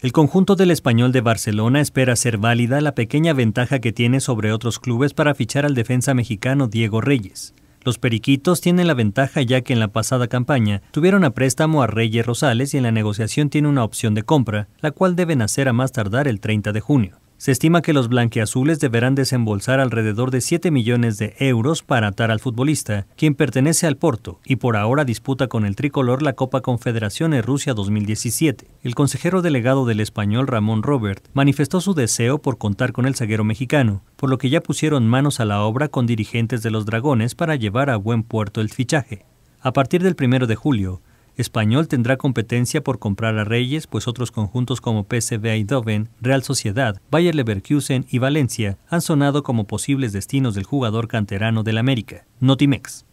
El conjunto del español de Barcelona espera ser válida la pequeña ventaja que tiene sobre otros clubes para fichar al defensa mexicano Diego Reyes. Los Periquitos tienen la ventaja ya que en la pasada campaña tuvieron a préstamo a Reyes Rosales y en la negociación tiene una opción de compra, la cual deben hacer a más tardar el 30 de junio. Se estima que los blanqueazules deberán desembolsar alrededor de 7 millones de euros para atar al futbolista, quien pertenece al Porto y por ahora disputa con el tricolor la Copa Confederaciones Rusia 2017. El consejero delegado del español Ramón Robert manifestó su deseo por contar con el zaguero mexicano, por lo que ya pusieron manos a la obra con dirigentes de los Dragones para llevar a buen puerto el fichaje. A partir del 1 de julio, Español tendrá competencia por comprar a Reyes, pues otros conjuntos como PSV Eindhoven, Real Sociedad, Bayer Leverkusen y Valencia han sonado como posibles destinos del jugador canterano del América. Notimex.